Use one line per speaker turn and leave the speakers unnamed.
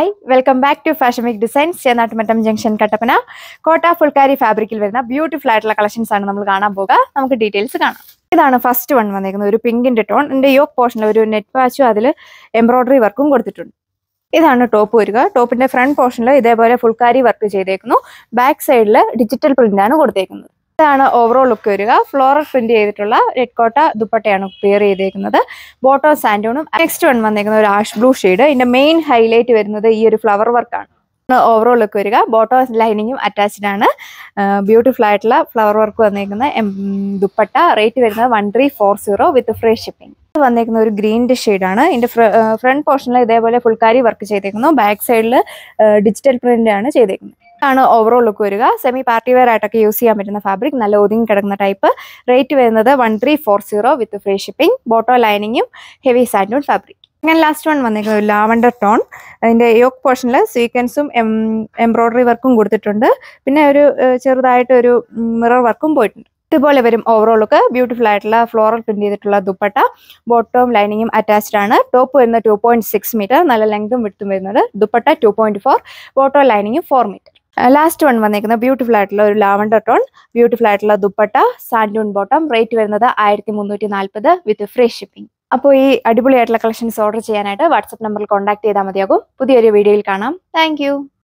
hi welcome back to fashion week designs Chenattumattam junction Kattappana Kota phulkari ഫാബ്രിക്കിൽ വരുന്ന beautiful ആയിട്ടുള്ള കളക്ഷൻസ് ആണ് നമ്മൾ കാണാൻ പോകുക നമുക്ക് ഡീറ്റെയിൽസ് കാണാം ഇതാണ് ഫസ്റ്റ് വൺ വന്നിരിക്കുന്നത് ഒരു പിങ്കിന്റെ ടോൺ എന്റെ യോക്ക് പോർഷനിൽ ഒരു നെറ്റ് പാച്ചും അതിൽ എംബ്രോയിഡറി വർക്കും കൊടുത്തിട്ടുണ്ട് ഇതാണ് ടോപ്പ് വരിക ടോപ്പിന്റെ ഫ്രണ്ട് പോർഷനിൽ ഇതേപോലെ ഫുൾക്കാരി വർക്ക് ചെയ്തേക്കുന്നു ബാക്ക് സൈഡിൽ ഡിജിറ്റൽ പ്രിന്റ് ആണ് കൊടുത്തേക്കുന്നത് ഇതാണ് ഓവറോൾ ലുക്ക് വരിക ഫ്ലോറൽ പ്രിന്റ് ചെയ്തിട്ടുള്ള റെഡ് കോട്ട ദുപ്പട്ടയാണ് പെയർ ചെയ്തേക്കുന്നത് ബോട്ടം സാൻഡോണും നെക്സ്റ്റ് വൺ വന്നേക്കുന്ന ഒരു ആഷ് ബ്ലൂ ഷെയ്ഡ് ഇതിന്റെ മെയിൻ ഹൈലൈറ്റ് വരുന്നത് ഈ ഒരു ഫ്ലവർ വർക്കാണ് ഓവറോൾ ലുക്ക് വരിക ബോട്ടം ലൈനിങ്ങും അറ്റാച്ച്ഡ് ആണ് ബ്യൂട്ടിഫുൾ ആയിട്ടുള്ള ഫ്ലവർ വർക്ക് വന്നേക്കുന്ന ദുപ്പട്ട റേറ്റ് വരുന്നത് one three four zero with free shipping വന്നേക്കുന്ന ഒരു ഗ്രീനിന്റെ ഷെയ്ഡാണ് ഇതിന്റെ ഫ്രണ്ട് പോർഷനിൽ ഇതേപോലെ ഫുൾക്കാരി വർക്ക് ചെയ്തേക്കുന്നു ബാക്ക് സൈഡിൽ ഡിജിറ്റൽ പ്രിന്റ് ആണ് ചെയ്തേക്കുന്നത് ആണ് ഓവറോൾ ലുക്ക് വരിക സെമി പാർട്ടി വെയർ ആയിട്ടൊക്കെ യൂസ് ചെയ്യാൻ പറ്റുന്ന ഫാബ്രിക് നല്ല ഒതുങ്ങി കിടക്കുന്ന ടൈപ്പ് റേറ്റ് വരുന്നത് one three four zero with free shipping bottom ലൈനിങ്ങും ഹെവി സാൻഡൂൺ ഫാബ്രിക് ഞാൻ ലാസ്റ്റ് വൺ വന്നിരിക്കുന്നത് ലാവണ്ടർ ടോൺ അതിൻ്റെ യോക്ക് പോർഷനിൽ സീക്വൻസും എംബ്രോയ്ഡറി വർക്കും കൊടുത്തിട്ടുണ്ട് പിന്നെ ഒരു ചെറുതായിട്ട് ഒരു മിറർ വർക്കും പോയിട്ടുണ്ട് ഇതുപോലെ വരും ഓവറോളൊക്കെ ബ്യൂട്ടിഫുൾ ആയിട്ടുള്ള ഫ്ലോറൽ പ്രിന്റ് ചെയ്തിട്ടുള്ള ദുപ്പട്ട ബോട്ടവും ലൈനിങ്ങും അറ്റാച്ച്ഡ് ആണ് ടോപ്പ് വരുന്നത് ടു മീറ്റർ നല്ല ലെങ്തും വിട്ടും വരുന്നത് dupatta two point four bottom ലൈനിങ്ങും ഫോർ മീറ്റർ ലാസ്റ്റ് വൺ വന്നേക്കുന്നത് ബ്യൂട്ടിഫുൾ ആയിട്ടുള്ള ഒരു ലാവണ്ടർ ടോൺ ബ്യൂട്ടിഫുൾ ആയിട്ടുള്ള ദുപ്പട്ട സാൻഡൂൺ ബോട്ടം റേറ്റ് വരുന്നത് ആയിരത്തി മുന്നൂറ്റി നാൽപ്പത് വിത്ത് ഫ്രീ ഷിപ്പിംഗ് അപ്പോൾ ഈ അടിപൊളിയായിട്ടുള്ള കളക്ഷൻസ് ഓർഡർ ചെയ്യാനായിട്ട് വാട്സപ്പ് നമ്പറിൽ കോൺടാക്ട് ചെയ്താൽ മതിയാകും പുതിയൊരു വീഡിയോയിൽ കാണാം താങ്ക്